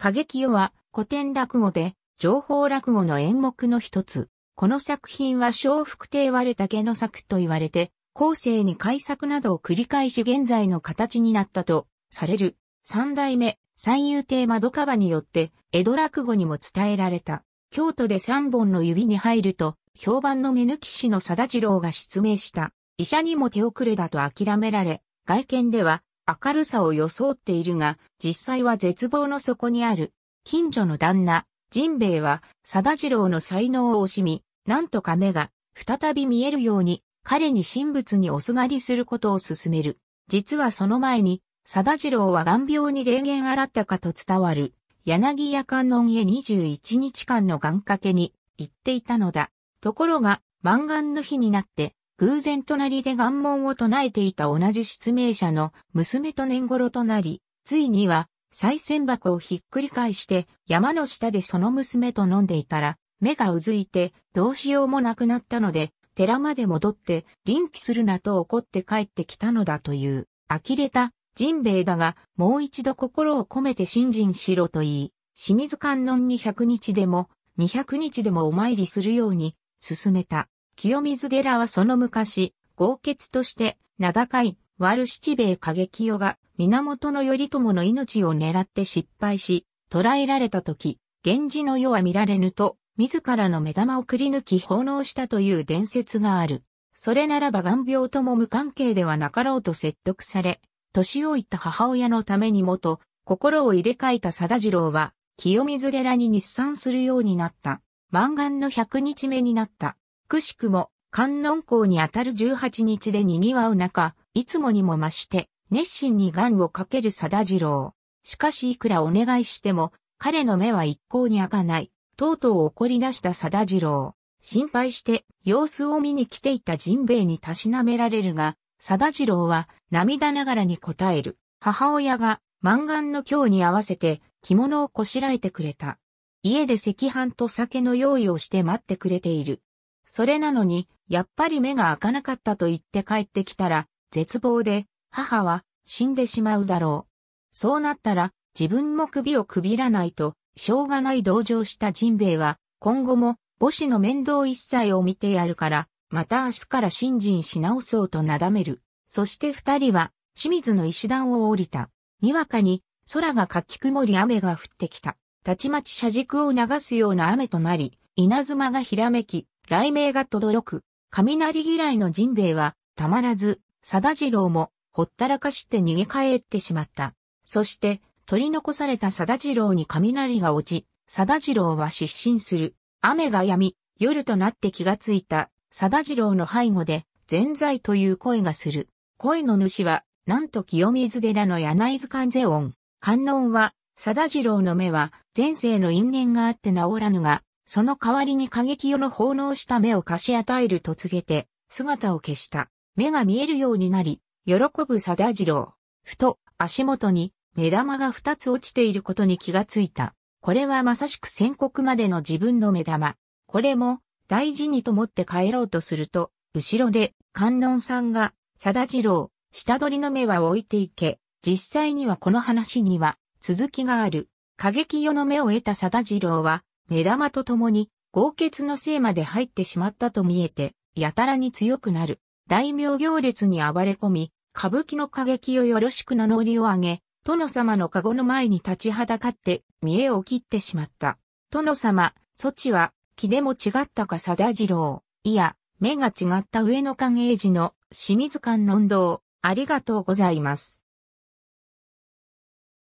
過激世は古典落語で情報落語の演目の一つ。この作品は小福亭割れ竹の作と言われて、後世に改作などを繰り返し現在の形になったとされる三代目三遊亭窓川によって江戸落語にも伝えられた。京都で三本の指に入ると評判の目抜き師の貞次郎が失明した。医者にも手遅れだと諦められ、外見では明るさを装っているが、実際は絶望の底にある。近所の旦那、ジンベイは、貞次郎の才能を惜しみ、なんとか目が、再び見えるように、彼に神仏におすがりすることを勧める。実はその前に、貞次郎は眼病に霊言洗ったかと伝わる、柳屋観音へ21日間の願掛けに行っていたのだ。ところが、満願の日になって、偶然隣で願文を唱えていた同じ失明者の娘と年頃となり、ついには、再銭箱をひっくり返して、山の下でその娘と飲んでいたら、目がうずいて、どうしようもなくなったので、寺まで戻って、臨機するなと怒って帰ってきたのだという、呆れた、ンベイだが、もう一度心を込めて信心しろと言い、清水観音に100日でも、200日でもお参りするように、進めた。清水寺はその昔、豪傑として、名高い、悪七兵衛影清が、源頼朝の命を狙って失敗し、捕らえられた時、源氏の世は見られぬと、自らの目玉をくり抜き奉納したという伝説がある。それならば眼病とも無関係ではなかろうと説得され、年老いた母親のためにもと、心を入れ替えた貞次郎は、清水寺に日産するようになった。満願の100日目になった。くしくも、観音校にあたる18日で賑わう中、いつもにも増して、熱心に願をかける貞次郎。しかしいくらお願いしても、彼の目は一向に開かない。とうとう怒り出した貞次郎。心配して様子を見に来ていたジンベにたしなめられるが、貞次郎は涙ながらに答える。母親が満願の今日に合わせて着物をこしらえてくれた。家で赤飯と酒の用意をして待ってくれている。それなのに、やっぱり目が開かなかったと言って帰ってきたら、絶望で、母は死んでしまうだろう。そうなったら、自分も首をくびらないと、しょうがない同情したジンベイは、今後も、母子の面倒一切を見てやるから、また明日から新人し直そうとなだめる。そして二人は、清水の石段を降りた。にわかに、空がかき曇り雨が降ってきた。たちまち車軸を流すような雨となり、稲妻がひらめき、雷鳴が轟く、雷嫌いのジンベイは、たまらず、貞次郎も、ほったらかして逃げ帰ってしまった。そして、取り残された貞次郎に雷が落ち、貞次郎は失神する。雨が止み、夜となって気がついた、貞次郎の背後で、全在という声がする。声の主は、なんと清水寺の柳津観世音。観音は、貞次郎の目は、前世の因縁があって治らぬが、その代わりに過激世の奉納した目を貸し与えると告げて、姿を消した。目が見えるようになり、喜ぶ貞次郎。ふと、足元に、目玉が二つ落ちていることに気がついた。これはまさしく宣告までの自分の目玉。これも、大事にと思って帰ろうとすると、後ろで、観音さんが、貞次郎、下取りの目は置いていけ。実際にはこの話には、続きがある。過激世の目を得た貞次郎は、目玉とともに、豪傑のせいまで入ってしまったと見えて、やたらに強くなる。大名行列に暴れ込み、歌舞伎の過激をよろしく名乗りを上げ、殿様の籠の前に立ちはだかって、見栄を切ってしまった。殿様、っちは、気でも違ったか貞次郎。いや、目が違った上野寛永寺の清水観音堂、ありがとうございます。